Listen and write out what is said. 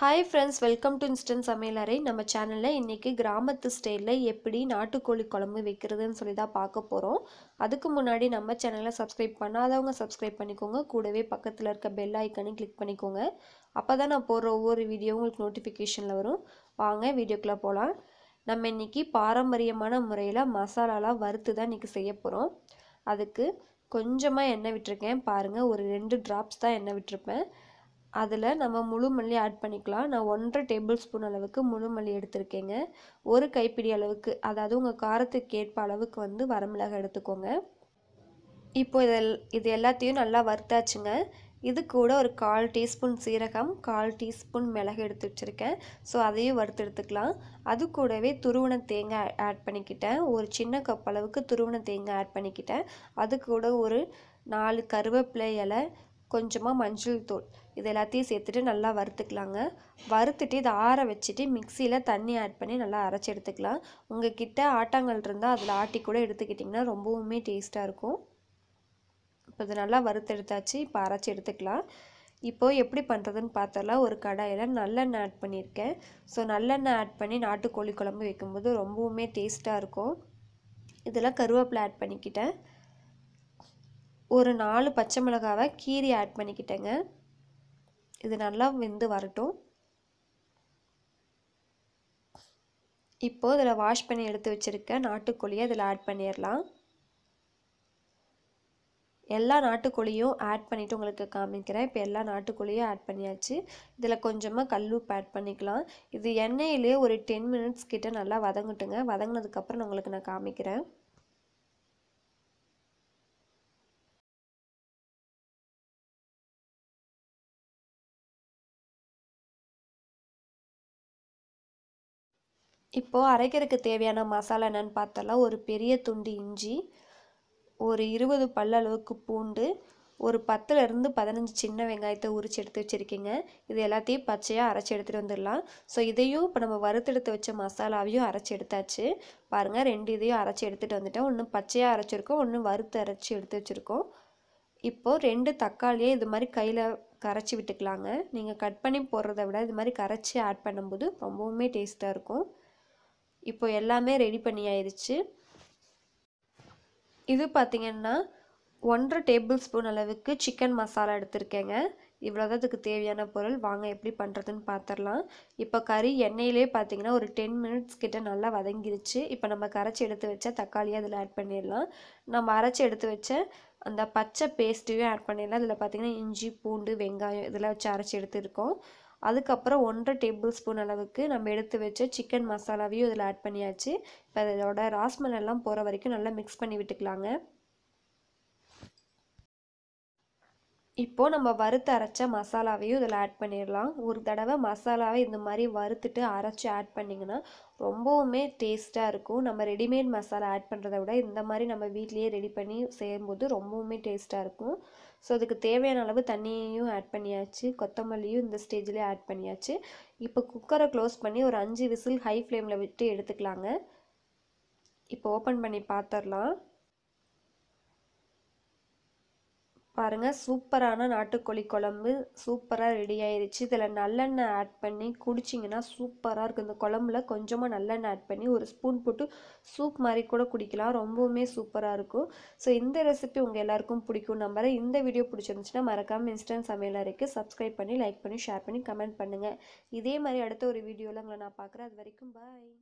hi friends welcome to instant சமையலறை நம்ம சேனலில் இன்றைக்கி கிராமத்து ஸ்டைலில் எப்படி நாட்டுக்கோழி குழம்பு வைக்கிறதுன்னு சொல்லி தான் பார்க்க போகிறோம் அதுக்கு முன்னாடி நம்ம சேனலை சப்ஸ்கிரைப் பண்ணாதவங்க சப்ஸ்கிரைப் பண்ணிக்கோங்க கூடவே பக்கத்தில் இருக்க பெல் ஐக்கனை கிளிக் பண்ணிக்கோங்க அப்போ தான் நான் போடுற ஒவ்வொரு வீடியோ உங்களுக்கு நோட்டிஃபிகேஷனில் வரும் வாங்க வீடியோக்குள்ளே போகலாம் நம்ம இன்றைக்கி பாரம்பரியமான முறையில் மசாலாலாம் வறுத்து தான் இன்றைக்கி செய்ய போகிறோம் அதுக்கு கொஞ்சமாக எண்ணெய் விட்டுருக்கேன் பாருங்கள் ஒரு ரெண்டு ட்ராப்ஸ் தான் எண்ணெய் விட்டுருப்பேன் அதில் நம்ம முழு மல்லி ஆட் பண்ணிக்கலாம் நான் ஒன்றரை டேபிள் ஸ்பூன் அளவுக்கு முழு மல்லி எடுத்திருக்கேங்க ஒரு கைப்பிடி அளவுக்கு அதாவது உங்கள் காரத்துக்கு ஏற்ப அளவுக்கு வந்து வரமிளகாய் எடுத்துக்கோங்க இப்போ இதில் இது எல்லாத்தையும் நல்லா வறுத்தாச்சுங்க இது கூட ஒரு கால் டீஸ்பூன் சீரகம் கால் டீஸ்பூன் மிளகு எடுத்து வச்சுருக்கேன் ஸோ அதையும் வறுத்து எடுத்துக்கலாம் அது கூடவே துருவன தேங்காய் ஆட் பண்ணிக்கிட்டேன் ஒரு சின்ன கப் அளவுக்கு துருவன தேங்காய் ஆட் பண்ணிக்கிட்டேன் அது கூட ஒரு நாலு கருவேப்பிலை இலை கொஞ்சமாக மஞ்சள் தூள் இது எல்லாத்தையும் சேர்த்துட்டு நல்லா வறுத்துக்கலாங்க வறுத்துட்டு இதை ஆற வச்சுட்டு மிக்சியில் தண்ணி ஆட் பண்ணி நல்லா அரைச்சி எடுத்துக்கலாம் உங்கள் கிட்டே ஆட்டாங்கல் இருந்தால் அதில் ஆட்டி கூட எடுத்துக்கிட்டிங்கன்னா ரொம்பவுமே டேஸ்ட்டாக இருக்கும் இப்போ இது நல்லா வறுத்தெடுத்தாச்சு இப்போ அரைச்சி எடுத்துக்கலாம் இப்போது எப்படி பண்ணுறதுன்னு பார்த்தாலும் ஒரு கடாயில் நல்லெண்ணெய் ஆட் பண்ணியிருக்கேன் ஸோ நல்லெண்ணெய் ஆட் பண்ணி நாட்டுக்கோழி குழம்பு வைக்கும்போது ரொம்பவுமே டேஸ்ட்டாக இருக்கும் இதெல்லாம் கருவேப்பிலை ஆட் பண்ணிக்கிட்டேன் ஒரு நாலு பச்சை மிளகாவை கீரி ஆட் பண்ணிக்கிட்டேங்க இது நல்லா வெந்து வரட்டும் இப்போது இதில் வாஷ் பண்ணி எடுத்து வச்சுருக்க நாட்டுக்கோழியை இதில் ஆட் பண்ணிடலாம் எல்லா நாட்டுக்கோழியும் ஆட் பண்ணிவிட்டு உங்களுக்கு காமிக்கிறேன் இப்போ எல்லா நாட்டுக்கோழியும் ஆட் பண்ணியாச்சு இதில் கொஞ்சமாக கல் உப்பு ஆட் பண்ணிக்கலாம் இது எண்ணெயிலே ஒரு டென் மினிட்ஸ் கிட்டே நல்லா வதங்கட்டுங்க வதங்கினதுக்கப்புறம் உங்களுக்கு நான் காமிக்கிறேன் இப்போது அரைக்கிறதுக்கு தேவையான மசாலா என்னென்னு பார்த்தாலும் ஒரு பெரிய துண்டு இஞ்சி ஒரு இருபது பல்லளவுக்கு பூண்டு ஒரு பத்துலேருந்து பதினஞ்சு சின்ன வெங்காயத்தை உரிச்சு எடுத்து வச்சுருக்கீங்க இது எல்லாத்தையும் பச்சையாக அரைச்சி எடுத்துகிட்டு வந்துடலாம் ஸோ இதையும் இப்போ நம்ம வறுத்தெடுத்து வச்ச மசாலாவையும் அரைச்சி எடுத்தாச்சு பாருங்கள் ரெண்டு இதையும் அரைச்சி எடுத்துகிட்டு வந்துட்டோம் ஒன்று பச்சையாக அரைச்சிருக்கோம் ஒன்று வறுத்து அரைச்சி எடுத்து வச்சுருக்கோம் இப்போது ரெண்டு தக்காளியை இது மாதிரி கையில் கரைச்சி விட்டுக்கலாங்க நீங்கள் கட் பண்ணி போடுறத விட இது மாதிரி கரைச்சி ஆட் பண்ணும்போது ரொம்பவுமே டேஸ்ட்டாக இருக்கும் இப்போ எல்லாமே ரெடி பண்ணி ஆயிடுச்சு இது பார்த்திங்கன்னா ஒன்றரை டேபிள் ஸ்பூன் அளவுக்கு சிக்கன் மசாலா எடுத்திருக்கேங்க இவ்வளோதான் அதுக்கு தேவையான பொருள் வாங்க எப்படி பண்ணுறதுன்னு பார்த்துடலாம் இப்போ கறி எண்ணெயிலே பார்த்தீங்கன்னா ஒரு டென் மினிட்ஸ் கிட்ட நல்லா வதங்கிருச்சு இப்போ நம்ம கரைச்சி எடுத்து வச்சா தக்காளியை அதில் ஆட் பண்ணிடலாம் நம்ம அரைச்சி எடுத்து வச்ச அந்த பச்சை பேஸ்ட்டையும் ஆட் பண்ணிடலாம் இதில் பார்த்திங்கன்னா இஞ்சி பூண்டு வெங்காயம் இதெல்லாம் வச்சு அரைச்சி எடுத்துருக்கோம் அதுக்கப்புறம் ஒன்றரை டேபிள் ஸ்பூன் அளவுக்கு நம்ம எடுத்து வச்ச சிக்கன் மசாலாவையும் இதில் ஆட் பண்ணியாச்சு இப்போ இதோட ராஸ்மல் எல்லாம் போகிற வரைக்கும் நல்லா மிக்ஸ் பண்ணி விட்டுக்கலாங்க இப்போது நம்ம வறுத்து அரைச்ச மசாலாவையும் இதில் ஆட் பண்ணிடலாம் ஒரு தடவை மசாலாவை இந்த மாதிரி வறுத்துட்டு அரைச்சி ஆட் பண்ணிங்கன்னா ரொம்பவுமே டேஸ்ட்டாக இருக்கும் நம்ம ரெடிமேட் மசாலா ஆட் பண்ணுறத விட இந்த மாதிரி நம்ம வீட்லேயே ரெடி பண்ணி செய்யும்போது ரொம்பவுமே டேஸ்ட்டாக இருக்கும் ஸோ அதுக்கு தேவையான அளவு தண்ணியையும் ஆட் பண்ணியாச்சு கொத்தமல்லியும் இந்த ஸ்டேஜ்லேயே ஆட் பண்ணியாச்சு இப்போ குக்கரை க்ளோஸ் பண்ணி ஒரு அஞ்சு விசில் ஹை ஃப்ளேமில் விட்டு எடுத்துக்கலாங்க இப்போ ஓப்பன் பண்ணி பார்த்துடலாம் பாருங்கள் சூப்பரான நாட்டுக்கோழி குழம்பு சூப்பராக ரெடி ஆயிடுச்சு இதில் நல்லெண்ணெய் ஆட் பண்ணி குடிச்சிங்கன்னா சூப்பராக இருக்குது இந்த குழம்புல கொஞ்சமாக நல்லெண்ணெய் ஆட் பண்ணி ஒரு ஸ்பூன் போட்டு சூப் மாதிரி கூட குடிக்கலாம் ரொம்பவுமே சூப்பராக இருக்கும் ஸோ இந்த ரெசிபி உங்கள் எல்லாருக்கும் பிடிக்கும் நம்புகிறேன் இந்த வீடியோ பிடிச்சிருந்துச்சுன்னா மறக்காமல் இன்ஸ்டன்ட் சமையல் அறைக்கு சப்ஸ்கிரைப் பண்ணி லைக் பண்ணி ஷேர் பண்ணி கமெண்ட் பண்ணுங்கள் இதே மாதிரி அடுத்த ஒரு வீடியோவில் உங்களை நான் பார்க்குறேன் அது வரைக்கும் பாய்